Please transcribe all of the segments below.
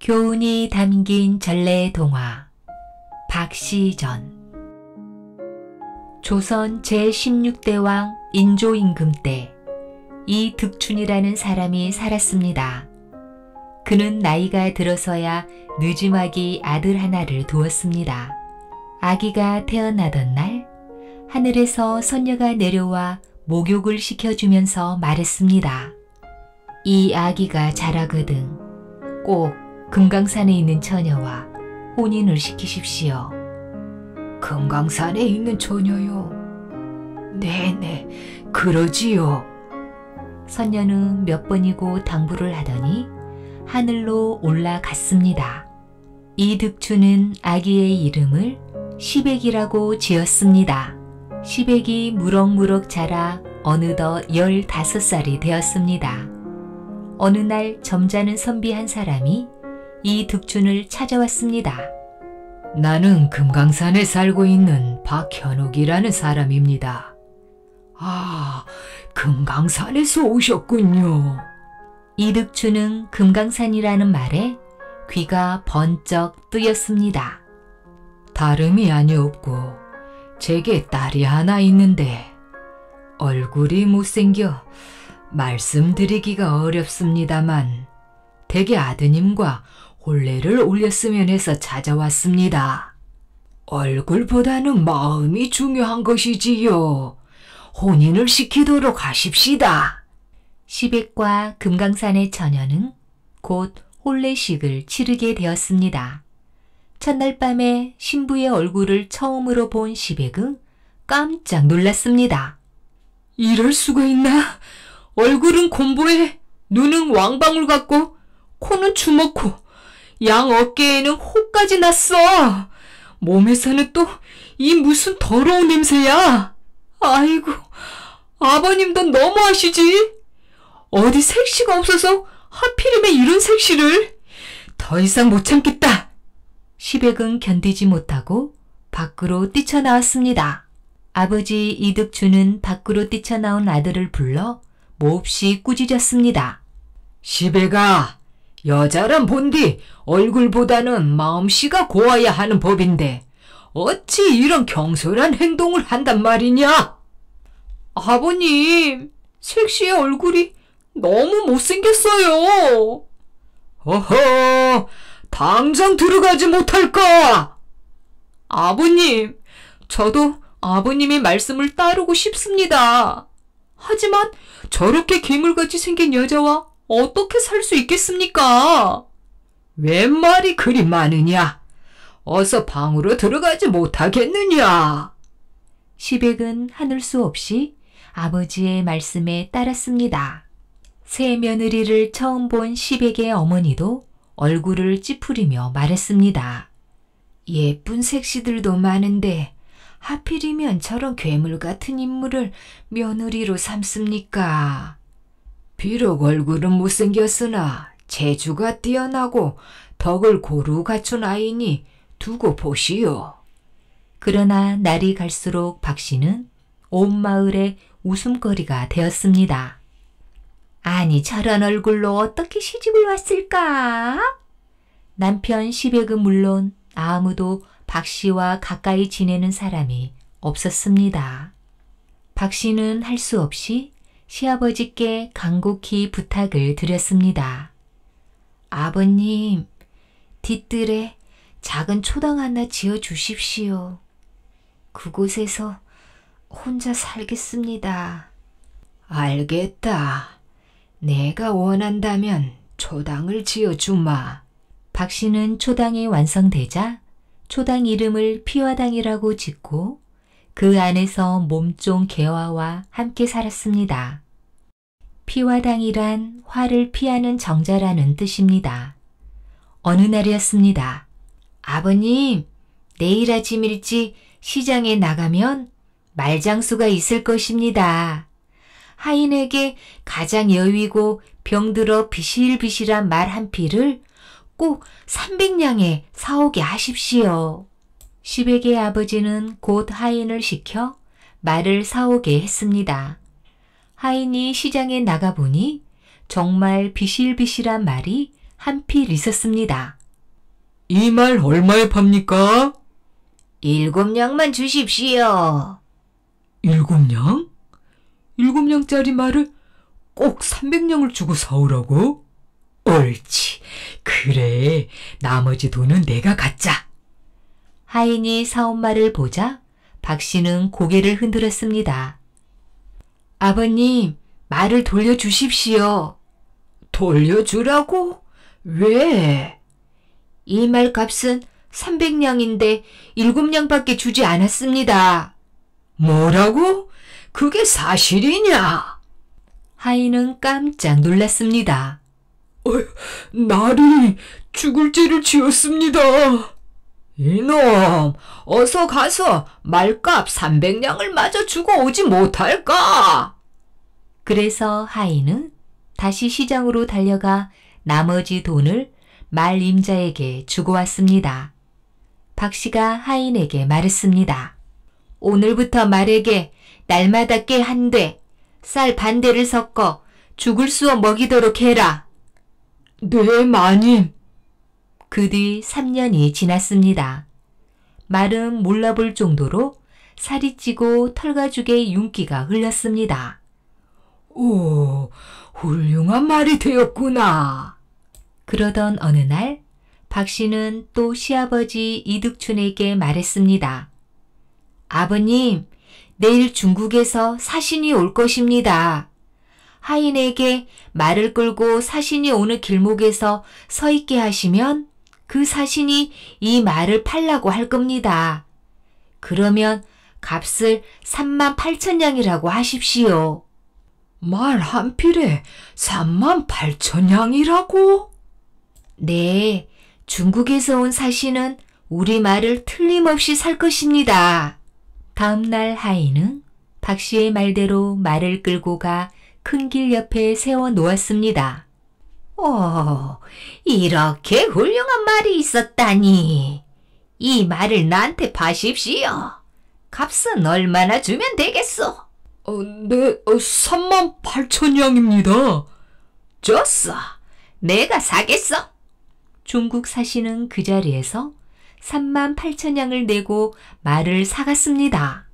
교훈이 담긴 전래 동화 박시전 조선 제16대 왕 인조 임금 때 이득춘이라는 사람이 살았습니다. 그는 나이가 들어서야 늦지막이 아들 하나를 두었습니다. 아기가 태어나던 날 하늘에서 선녀가 내려와 목욕을 시켜주면서 말했습니다. 이 아기가 자라거든 꼭 금강산에 있는 처녀와 혼인을 시키십시오. 금강산에 있는 처녀요. 네네, 그러지요. 선녀는 몇 번이고 당부를 하더니 하늘로 올라갔습니다. 이 득추는 아기의 이름을 시백이라고 지었습니다. 시백이 무럭무럭 자라 어느덧 15살이 되었습니다. 어느 날 점잖은 선비 한 사람이 이득준을 찾아왔습니다. 나는 금강산에 살고 있는 박현욱이라는 사람입니다. 아, 금강산에서 오셨군요. 이득준은 금강산이라는 말에 귀가 번쩍 뜨였습니다. 다름이 아니었고 제게 딸이 하나 있는데 얼굴이 못생겨 말씀드리기가 어렵습니다만 대개 아드님과 혼례를 올렸으면 해서 찾아왔습니다. 얼굴보다는 마음이 중요한 것이지요. 혼인을 시키도록 하십시다. 시백과 금강산의 처녀는 곧 혼례식을 치르게 되었습니다. 첫날 밤에 신부의 얼굴을 처음으로 본 시백은 깜짝 놀랐습니다. 이럴 수가 있나? 얼굴은 곰보에, 눈은 왕방울 같고, 코는 주먹코, 양 어깨에는 호까지 났어. 몸에서는 또 이 무슨 더러운 냄새야. 아이고, 아버님도 너무하시지. 어디 색시가 없어서 하필이면 이런 색시를. 더 이상 못 참겠다. 시백은 견디지 못하고 밖으로 뛰쳐나왔습니다. 아버지 이득주는 밖으로 뛰쳐나온 아들을 불러 몹시 꾸짖었습니다. 시백아, 여자란 본디 얼굴보다는 마음씨가 고와야 하는 법인데 어찌 이런 경솔한 행동을 한단 말이냐? 아버님, 색시의 얼굴이 너무 못생겼어요. 어허, 당장 들어가지 못할까? 아버님, 저도 아버님이 말씀을 따르고 싶습니다. 하지만 저렇게 괴물같이 생긴 여자와 어떻게 살 수 있겠습니까? 웬 말이 그리 많으냐? 어서 방으로 들어가지 못하겠느냐? 시백은 하늘 수 없이 아버지의 말씀에 따랐습니다. 새 며느리를 처음 본 시백의 어머니도 얼굴을 찌푸리며 말했습니다. 예쁜 색시들도 많은데 하필이면 저런 괴물 같은 인물을 며느리로 삼습니까? 비록 얼굴은 못생겼으나 재주가 뛰어나고 덕을 고루 갖춘 아이니 두고 보시오. 그러나 날이 갈수록 박 씨는 온 마을의 웃음거리가 되었습니다. 아니 저런 얼굴로 어떻게 시집을 왔을까? 남편 시백은 물론 아무도 박 씨와 가까이 지내는 사람이 없었습니다. 박 씨는 할 수 없이 시아버지께 간곡히 부탁을 드렸습니다. 아버님, 뒤뜰에 작은 초당 하나 지어 주십시오. 그곳에서 혼자 살겠습니다. 알겠다. 내가 원한다면 초당을 지어주마. 박 씨는 초당이 완성되자 초당 이름을 피화당이라고 짓고 그 안에서 몸종 개화와 함께 살았습니다. 피와당이란 화를 피하는 정자라는 뜻입니다. 어느 날이었습니다. 아버님, 내일 아침 일찍 시장에 나가면 말장수가 있을 것입니다. 하인에게 가장 여위고 병들어 비실비실한 말한 피를 꼭 300냥에 사오게 하십시오. 시백의 아버지는 곧 하인을 시켜 말을 사오게 했습니다. 하인이 시장에 나가보니 정말 비실비실한 말이 한 필 있었습니다. 이 말 얼마에 팝니까? 일곱 냥만 주십시오. 일곱 냥? 일곱 냥짜리 말을 꼭 삼백 냥을 주고 사오라고? 옳지. 그래. 나머지 돈은 내가 갖자. 하인이 사온마를 보자 박 씨는 고개를 흔들었습니다. 아버님, 말을 돌려주십시오. 돌려주라고? 왜? 이 말 값은 300냥인데 7냥밖에 주지 않았습니다. 뭐라고? 그게 사실이냐? 하인은 깜짝 놀랐습니다. 어, 나리 죽을 죄를 지었습니다. 이놈, 어서 가서 말값 300냥을 마저 주고 오지 못할까? 그래서 하인은 다시 시장으로 달려가 나머지 돈을 말 임자에게 주고 왔습니다. 박 씨가 하인에게 말했습니다. 오늘부터 말에게 날마다 깨 한 대, 쌀 반대를 섞어 죽을 수어 먹이도록 해라. 네, 마님. 그뒤 3년이 지났습니다. 말은 몰라볼 정도로 살이 찌고 털가죽에 윤기가 흘렀습니다 오, 훌륭한 말이 되었구나. 그러던 어느 날, 박 씨는 또 시아버지 이득춘에게 말했습니다. 아버님, 내일 중국에서 사신이 올 것입니다. 하인에게 말을 끌고 사신이 오는 길목에서 서 있게 하시면 그 사신이 이 말을 팔라고 할 겁니다. 그러면 값을 3만 8천냥이라고 하십시오. 말 한 필에 3만 8천냥이라고? 네, 중국에서 온 사신은 우리 말을 틀림없이 살 것입니다. 다음날 하인은 박 씨의 말대로 말을 끌고 가 큰 길 옆에 세워 놓았습니다. 오, 이렇게 훌륭한 말이 있었다니. 이 말을 나한테 파십시오. 값은 얼마나 주면 되겠소? 어, 네, 어, 3만 8천 양입니다. 좋소. 내가 사겠어. 중국 사시는 그 자리에서 3만 8천 양을 내고 말을 사갔습니다.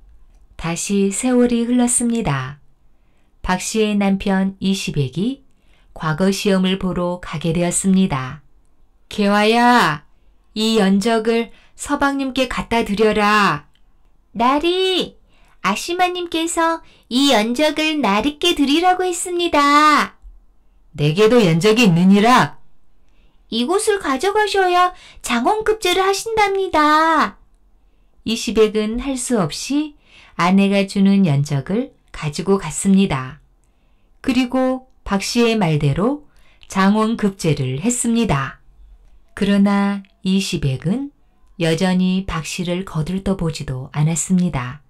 다시 세월이 흘렀습니다. 박 씨의 남편 이시백이 과거 시험을 보러 가게 되었습니다. 개화야, 이 연적을 서방님께 갖다 드려라. 나리, 아시마님께서 이 연적을 나리께 드리라고 했습니다. 내게도 연적이 있느니라. 이곳을 가져가셔야 장원급제를 하신답니다. 이시백은 할 수 없이 아내가 주는 연적을 가지고 갔습니다. 그리고 박 씨의 말대로 장원급제를 했습니다. 그러나 이 시백은 여전히 박 씨를 거들떠보지도 않았습니다.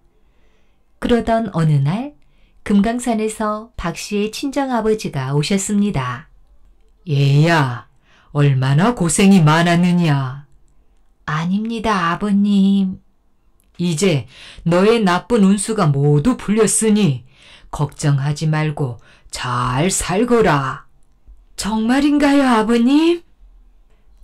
그러던 어느 날 금강산에서 박 씨의 친정아버지가 오셨습니다. 얘야, 얼마나 고생이 많았느냐? 아닙니다, 아버님. 이제 너의 나쁜 운수가 모두 풀렸으니 걱정하지 말고 잘 살거라. 정말인가요, 아버님?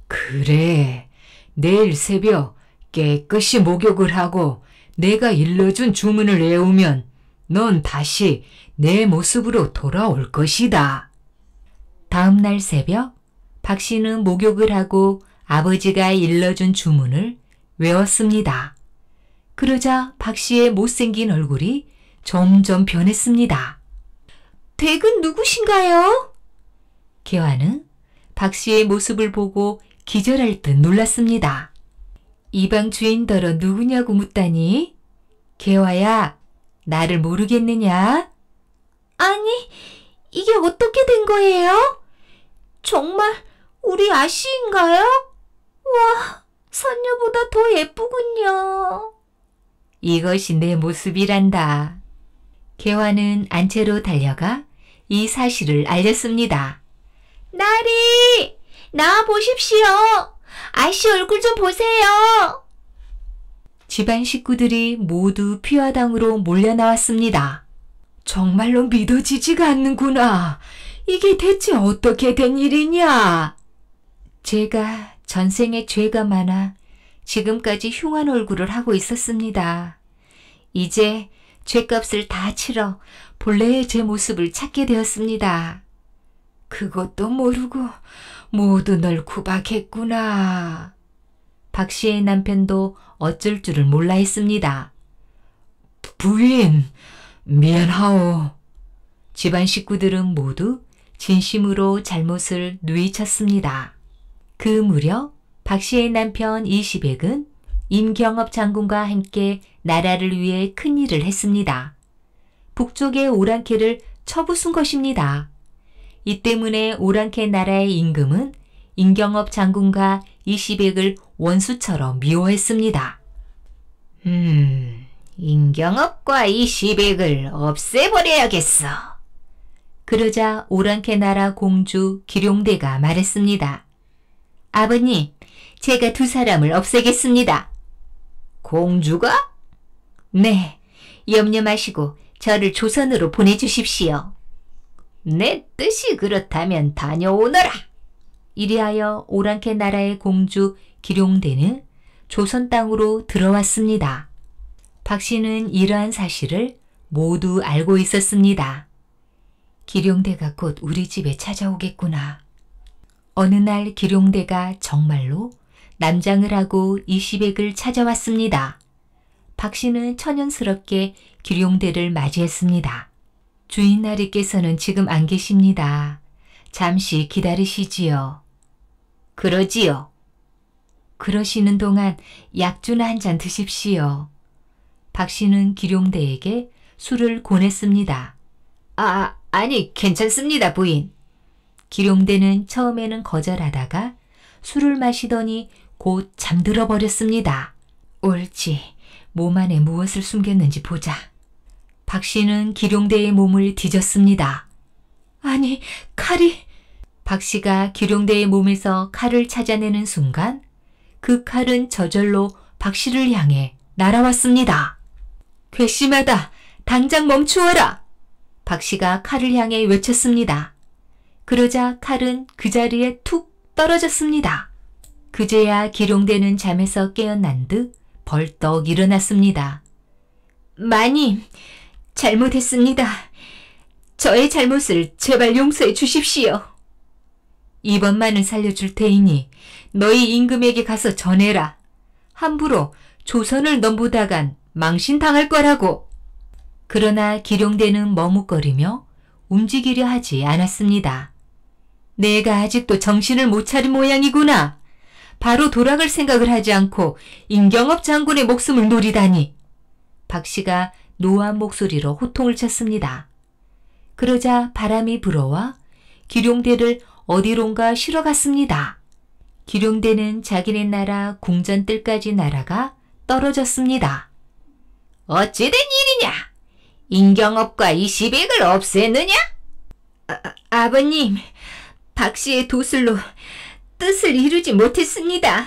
그래. 내일 새벽 깨끗이 목욕을 하고 내가 일러준 주문을 외우면 넌 다시 내 모습으로 돌아올 것이다. 다음 날 새벽 박 씨는 목욕을 하고 아버지가 일러준 주문을 외웠습니다. 그러자 박 씨의 못생긴 얼굴이 점점 변했습니다. 댁은 누구신가요? 개화는 박 씨의 모습을 보고 기절할 듯 놀랐습니다. 이방 주인더러 누구냐고 묻다니? 개화야, 나를 모르겠느냐? 아니, 이게 어떻게 된 거예요? 정말 우리 아씨인가요? 와, 선녀보다 더 예쁘군요. 이것이 내 모습이란다. 개화는 안채로 달려가 이 사실을 알렸습니다. 나리! 나 보십시오! 아씨 얼굴 좀 보세요! 집안 식구들이 모두 피화당으로 몰려 나왔습니다. 정말로 믿어지지가 않는구나. 이게 대체 어떻게 된 일이냐? 제가 전생에 죄가 많아 지금까지 흉한 얼굴을 하고 있었습니다. 이제 죄값을 다 치러 본래의 제 모습을 찾게 되었습니다. 그것도 모르고 모두 널 구박했구나. 박 씨의 남편도 어쩔 줄을 몰라 했습니다. 부인, 미안하오. 집안 식구들은 모두 진심으로 잘못을 누이쳤습니다. 그 무렵 박 씨의 남편 이시백은 임경업 장군과 함께 나라를 위해 큰일을 했습니다. 북쪽의 오랑캐를 처부순 것입니다. 이 때문에 오랑캐 나라의 임금은 임경업 장군과 이시백을 원수처럼 미워했습니다. 음, 임경업과 이시백을 없애버려야겠어. 그러자 오랑캐 나라 공주 기룡대가 말했습니다. 아버님, 제가 두 사람을 없애겠습니다. 공주가? 네, 염려 마시고 저를 조선으로 보내주십시오. 내 뜻이 그렇다면 다녀오너라. 이리하여 오랑캐 나라의 공주 기룡대는 조선 땅으로 들어왔습니다. 박 씨는 이러한 사실을 모두 알고 있었습니다. 기룡대가 곧 우리 집에 찾아오겠구나. 어느 날 기룡대가 정말로 남장을 하고 이시백을 찾아왔습니다. 박 씨는 천연스럽게 기룡대를 맞이했습니다. 주인나리께서는 지금 안 계십니다. 잠시 기다리시지요. 그러지요. 그러시는 동안 약주나 한 잔 드십시오. 박 씨는 기룡대에게 술을 권했습니다. 아, 아니 괜찮습니다 부인. 기룡대는 처음에는 거절하다가 술을 마시더니 곧 잠들어 버렸습니다. 옳지. 몸 안에 무엇을 숨겼는지 보자. 박 씨는 기룡대의 몸을 뒤졌습니다. 아니, 칼이... 박 씨가 기룡대의 몸에서 칼을 찾아내는 순간 그 칼은 저절로 박 씨를 향해 날아왔습니다. 괘씸하다! 당장 멈추어라! 박 씨가 칼을 향해 외쳤습니다. 그러자 칼은 그 자리에 툭 떨어졌습니다. 그제야 기룡대는 잠에서 깨어난 듯 벌떡 일어났습니다. 마님, 잘못했습니다. 저의 잘못을 제발 용서해 주십시오. 이번만은 살려줄 테이니 너희 임금에게 가서 전해라. 함부로 조선을 넘보다간 망신당할 거라고. 그러나 기룡대는 머뭇거리며 움직이려 하지 않았습니다. 내가 아직도 정신을 못 차린 모양이구나. 바로 돌아갈 생각을 하지 않고 임경업 장군의 목숨을 노리다니. 박 씨가 노한 목소리로 호통을 쳤습니다. 그러자 바람이 불어와 기룡대를 어디론가 실어 갔습니다. 기룡대는 자기네 나라 궁전 뜰까지 날아가 떨어졌습니다. 어찌된 일이냐? 인경업과 이 시백을 없애느냐? 아, 아 버님 박씨의 도술로 뜻을 이루지 못했습니다.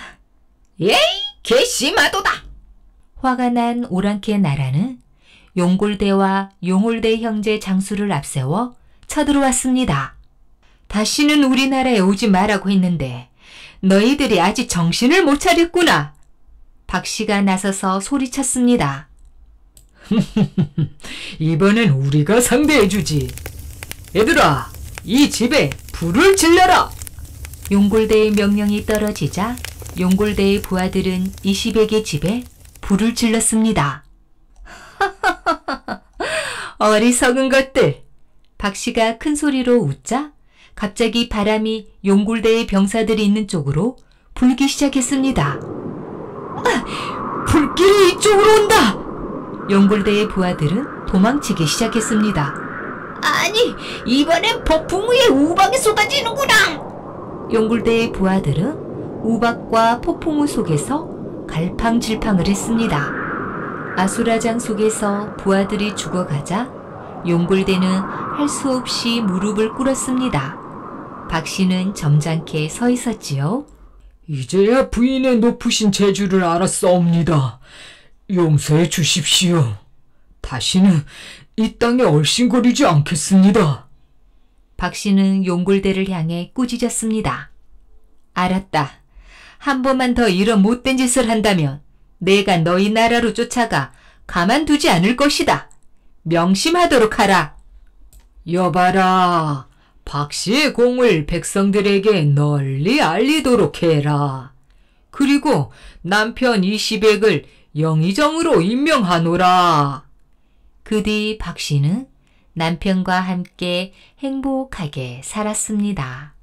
예이, 개심하도다! 화가 난 오랑캐 나라는 용골대와 용골대 형제 장수를 앞세워 쳐들어왔습니다. 다시는 우리나라에 오지 말라고 했는데 너희들이 아직 정신을 못 차렸구나. 박 씨가 나서서 소리쳤습니다. 이번엔 우리가 상대해주지. 얘들아, 이 집에 불을 질러라! 용골대의 명령이 떨어지자 용골대의 부하들은 20여개 집에 불을 질렀습니다. 어리석은 것들! 박 씨가 큰 소리로 웃자 갑자기 바람이 용골대의 병사들이 있는 쪽으로 불기 시작했습니다. 아, 불길이 이쪽으로 온다! 용골대의 부하들은 도망치기 시작했습니다. 아니, 이번엔 폭풍 위에 우박이 쏟아지는구나! 용골대의 부하들은 우박과 폭풍우 속에서 갈팡질팡을 했습니다. 아수라장 속에서 부하들이 죽어가자 용골대는 할 수 없이 무릎을 꿇었습니다. 박 씨는 점잖게 서 있었지요. 이제야 부인의 높으신 재주를 알았사옵니다. 용서해 주십시오. 다시는 이 땅에 얼씬거리지 않겠습니다. 박 씨는 용골대를 향해 꾸짖었습니다. 알았다. 한 번만 더 이런 못된 짓을 한다면 내가 너희 나라로 쫓아가 가만두지 않을 것이다. 명심하도록 하라. 여봐라. 박씨의 공을 백성들에게 널리 알리도록 해라. 그리고 남편 이시백을 영의정으로 임명하노라. 그 뒤 박씨는 남편과 함께 행복하게 살았습니다.